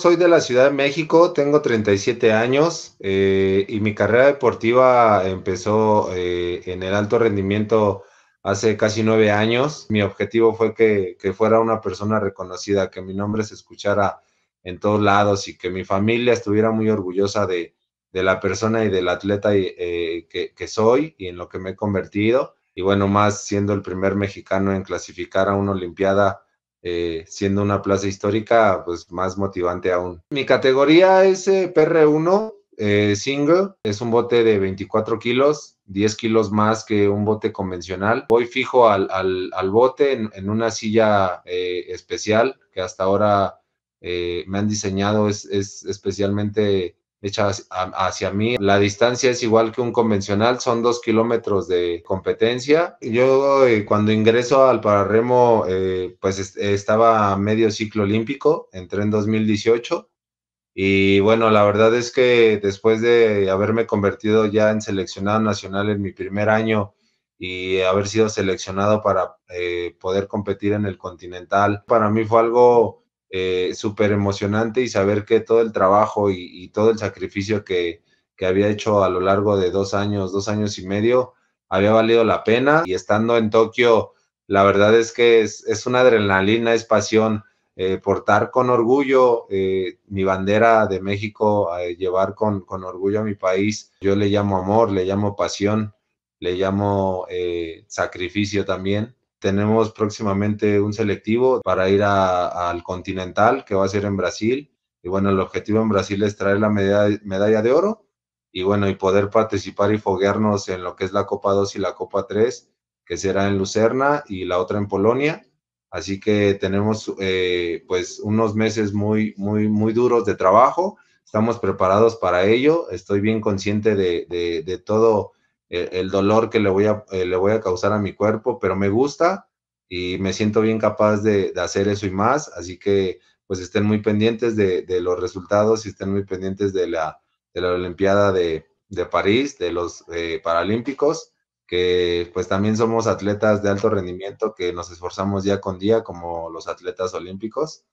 soy de la Ciudad de México, tengo 37 años eh, y mi carrera deportiva empezó eh, en el alto rendimiento hace casi nueve años. Mi objetivo fue que, fuera una persona reconocida, que mi nombre se escuchara en todos lados y que mi familia estuviera muy orgullosa de, la persona y del atleta eh, que soy y en lo que me he convertido. Y bueno, más siendo el primer mexicano en clasificar a una Olimpiada eh, siendo una plaza histórica, pues más motivante aún. Mi categoría es eh, PR1 eh, single, es un bote de 24 kilos, 10 kilos más que un bote convencional. Voy fijo al, bote en, una silla especial que hasta ahora me han diseñado, es, es especialmente hecha hacia mí. La distancia es igual que un convencional, son dos kilómetros de competencia. Yo eh, cuando ingreso al pararremo, eh, pues estaba medio ciclo olímpico, entré en 2018. Y bueno, la verdad es que después de haberme convertido ya en seleccionado nacional en mi primer año y haber sido seleccionado para eh, poder competir en el continental, para mí fue algo eh, súper emocionante y saber que todo el trabajo y, todo el sacrificio que, había hecho a lo largo de dos años, dos años y medio, había valido la pena. Y estando en Tokio, la verdad es que es, una adrenalina, es pasión. Eh, portar con orgullo eh, mi bandera de México, llevar con, con, orgullo a mi país. Yo le llamo amor, le llamo pasión, le llamo sacrificio también tenemos próximamente un selectivo para ir al Continental, que va a ser en Brasil. Y bueno, el objetivo en Brasil es traer la medalla, medalla de oro y bueno, y poder participar y foguearnos en lo que es la Copa 2 y la Copa 3, que será en Lucerna y la otra en Polonia. Así que tenemos eh, pues unos meses muy, muy, muy duros de trabajo. Estamos preparados para ello. Estoy bien consciente de, de, de todo eh, el dolor que eh, le voy, a, causar a mi cuerpo, pero me gusta y me siento bien capaz de, hacer eso y más, así que pues estén muy pendientes de, los resultados y estén muy pendientes de la, de la Olimpiada de, de París, de los eh, Paralímpicos, que pues también somos atletas de alto rendimiento que nos esforzamos día con día como los atletas olímpicos.